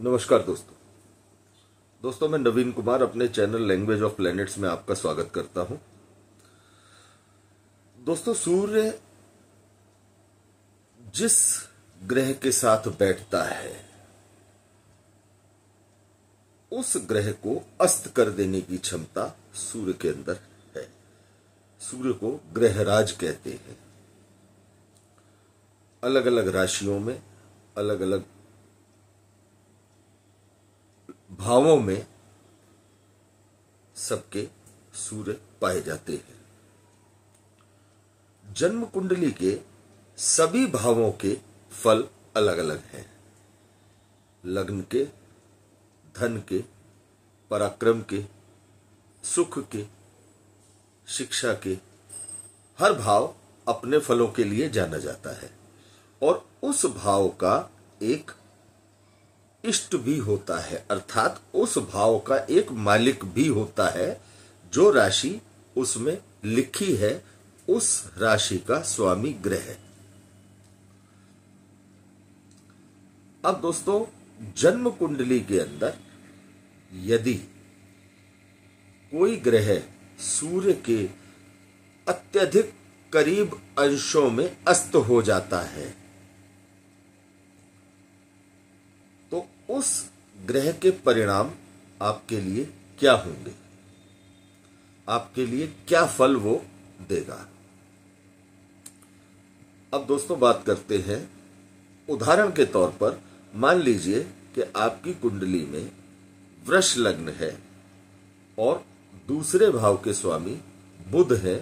नमस्कार दोस्तों दोस्तों मैं नवीन कुमार अपने चैनल लैंग्वेज ऑफ प्लैनेट्स में आपका स्वागत करता हूं दोस्तों सूर्य जिस ग्रह के साथ बैठता है उस ग्रह को अस्त कर देने की क्षमता सूर्य के अंदर है सूर्य को ग्रहराज कहते हैं अलग अलग राशियों में अलग अलग भावों में सबके सूर्य पाए जाते हैं जन्म कुंडली के सभी भावों के फल अलग अलग हैं लग्न के धन के पराक्रम के सुख के शिक्षा के हर भाव अपने फलों के लिए जाना जाता है और उस भाव का एक इष्ट भी होता है अर्थात उस भाव का एक मालिक भी होता है जो राशि उसमें लिखी है उस राशि का स्वामी ग्रह अब दोस्तों जन्म कुंडली के अंदर यदि कोई ग्रह सूर्य के अत्यधिक करीब अंशों में अस्त हो जाता है उस ग्रह के परिणाम आपके लिए क्या होंगे आपके लिए क्या फल वो देगा अब दोस्तों बात करते हैं उदाहरण के तौर पर मान लीजिए कि आपकी कुंडली में वृक्ष लग्न है और दूसरे भाव के स्वामी बुध है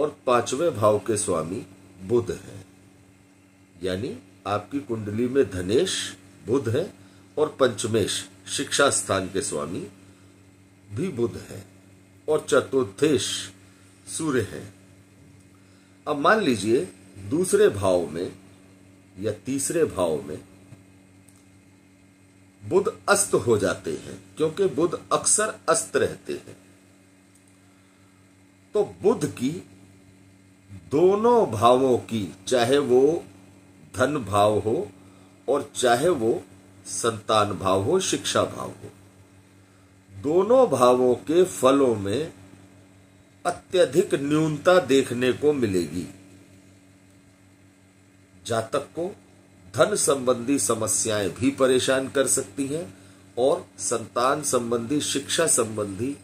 और पांचवें भाव के स्वामी बुध है यानी आपकी कुंडली में धनेश बुध है और पंचमेश शिक्षा स्थान के स्वामी भी बुद्ध है और चतुर्थेश सूर्य है अब मान लीजिए दूसरे भाव में या तीसरे भाव में बुद्ध अस्त हो जाते हैं क्योंकि बुद्ध अक्सर अस्त रहते हैं तो बुद्ध की दोनों भावों की चाहे वो धन भाव हो और चाहे वो संतान भाव हो शिक्षा भाव हो दोनों भावों के फलों में अत्यधिक न्यूनता देखने को मिलेगी जातक को धन संबंधी समस्याएं भी परेशान कर सकती हैं और संतान संबंधी शिक्षा संबंधी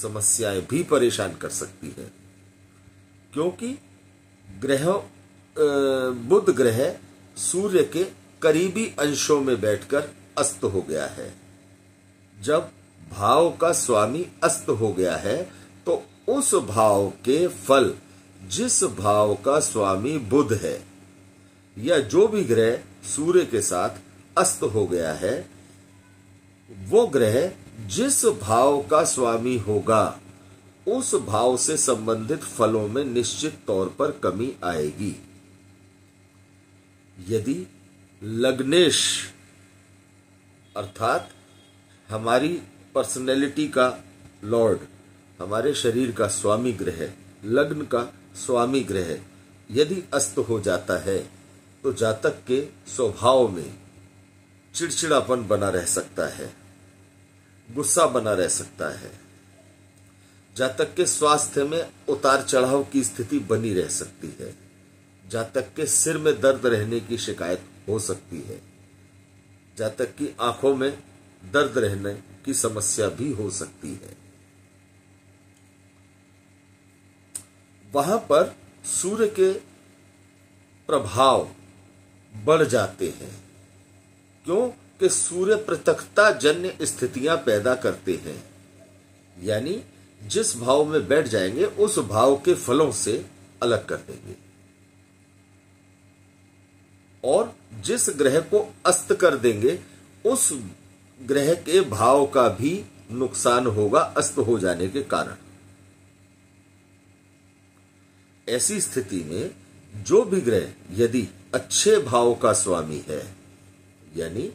समस्याएं भी परेशान कर सकती हैं क्योंकि ग्रह बुध ग्रह सूर्य के करीबी अंशों में बैठकर अस्त हो गया है जब भाव का स्वामी अस्त हो गया है तो उस भाव के फल जिस भाव का स्वामी बुध है या जो भी ग्रह सूर्य के साथ अस्त हो गया है वो ग्रह जिस भाव का स्वामी होगा उस भाव से संबंधित फलों में निश्चित तौर पर कमी आएगी यदि लग्नेश अर्थात हमारी पर्सनैलिटी का लॉर्ड हमारे शरीर का स्वामी ग्रह लग्न का स्वामी ग्रह यदि अस्त हो जाता है तो जातक के स्वभाव में चिड़चिड़ापन बना रह सकता है गुस्सा बना रह सकता है जातक के स्वास्थ्य में उतार चढ़ाव की स्थिति बनी रह सकती है जातक के सिर में दर्द रहने की शिकायत हो सकती है जहां तक कि आंखों में दर्द रहने की समस्या भी हो सकती है वहां पर सूर्य के प्रभाव बढ़ जाते हैं क्यों कि सूर्य पृथकता जन्य स्थितियां पैदा करते हैं यानी जिस भाव में बैठ जाएंगे उस भाव के फलों से अलग कर देंगे और जिस ग्रह को अस्त कर देंगे उस ग्रह के भाव का भी नुकसान होगा अस्त हो जाने के कारण ऐसी स्थिति में जो भी ग्रह यदि अच्छे भाव का स्वामी है यानी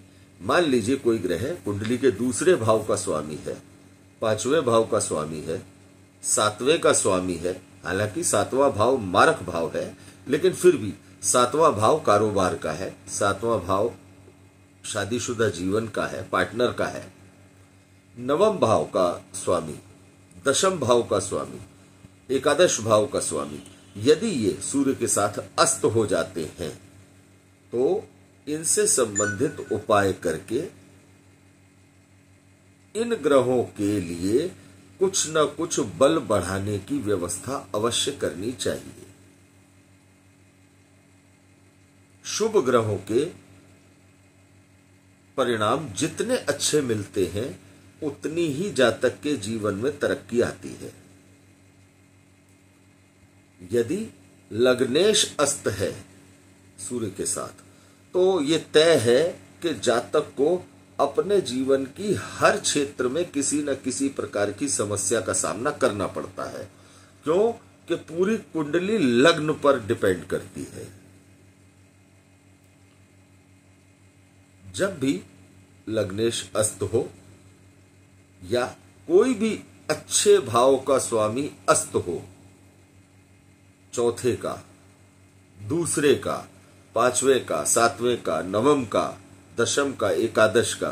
मान लीजिए कोई ग्रह कुंडली के दूसरे भाव का स्वामी है पांचवें भाव का स्वामी है सातवें का स्वामी है हालांकि सातवां भाव मारक भाव है लेकिन फिर भी सातवां भाव कारोबार का है सातवां भाव शादीशुदा जीवन का है पार्टनर का है नवम भाव का स्वामी दशम भाव का स्वामी एकादश भाव का स्वामी यदि ये सूर्य के साथ अस्त हो जाते हैं तो इनसे संबंधित उपाय करके इन ग्रहों के लिए कुछ न कुछ बल बढ़ाने की व्यवस्था अवश्य करनी चाहिए शुभ ग्रहों के परिणाम जितने अच्छे मिलते हैं उतनी ही जातक के जीवन में तरक्की आती है यदि लग्नेश अस्त है सूर्य के साथ तो ये तय है कि जातक को अपने जीवन की हर क्षेत्र में किसी न किसी प्रकार की समस्या का सामना करना पड़ता है क्यों कि पूरी कुंडली लग्न पर डिपेंड करती है जब भी लग्नेश अस्त हो या कोई भी अच्छे भाव का स्वामी अस्त हो चौथे का दूसरे का पांचवें का सातवें का नवम का दशम का एकादश का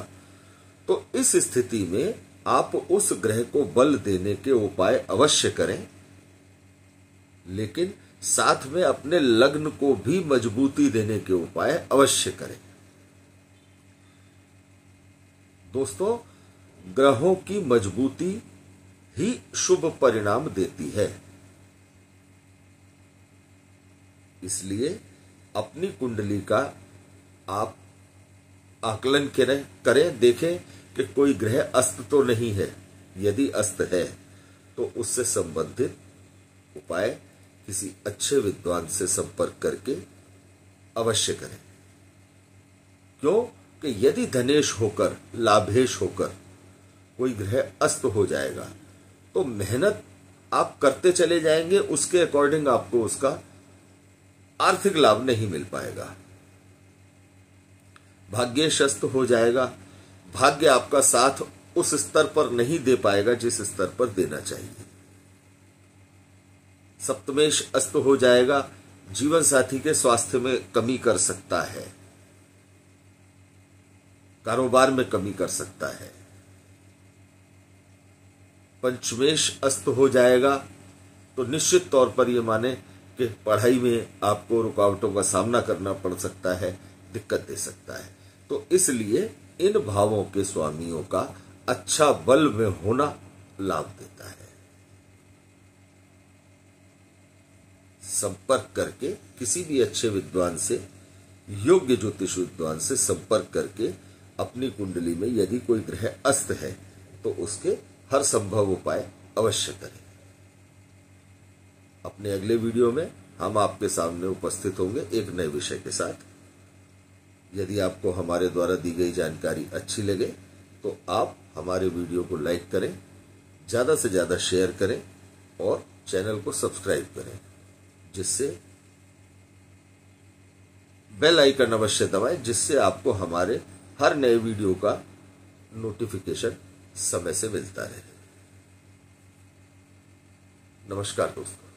तो इस स्थिति में आप उस ग्रह को बल देने के उपाय अवश्य करें लेकिन साथ में अपने लग्न को भी मजबूती देने के उपाय अवश्य करें दोस्तों ग्रहों की मजबूती ही शुभ परिणाम देती है इसलिए अपनी कुंडली का आप आकलन करें करें देखें कि कोई ग्रह अस्त तो नहीं है यदि अस्त है तो उससे संबंधित उपाय किसी अच्छे विद्वान से संपर्क करके अवश्य करें क्यों कि यदि धनेश होकर लाभेश होकर कोई ग्रह अस्त हो जाएगा तो मेहनत आप करते चले जाएंगे उसके अकॉर्डिंग आपको उसका आर्थिक लाभ नहीं मिल पाएगा भाग्य शस्त हो जाएगा भाग्य आपका साथ उस स्तर पर नहीं दे पाएगा जिस स्तर पर देना चाहिए सप्तमेश अस्त हो जाएगा जीवन साथी के स्वास्थ्य में कमी कर सकता है कारोबार में कमी कर सकता है पंचमेश अस्त हो जाएगा तो निश्चित तौर पर यह माने कि पढ़ाई में आपको रुकावटों का सामना करना पड़ सकता है दिक्कत दे सकता है तो इसलिए इन भावों के स्वामियों का अच्छा बल में होना लाभ देता है संपर्क करके किसी भी अच्छे विद्वान से योग्य ज्योतिष विद्वान से संपर्क करके अपनी कुंडली में यदि कोई ग्रह अस्त है तो उसके हर संभव उपाय अवश्य करें अपने अगले वीडियो में हम आपके सामने उपस्थित होंगे एक नए विषय के साथ यदि आपको हमारे द्वारा दी गई जानकारी अच्छी लगे तो आप हमारे वीडियो को लाइक करें ज़्यादा से ज़्यादा शेयर करें और चैनल को सब्सक्राइब करें जिससे बेल आइकन अवश्य दबाएं जिससे आपको हमारे हर नए वीडियो का नोटिफिकेशन समय से मिलता रहे नमस्कार दोस्तों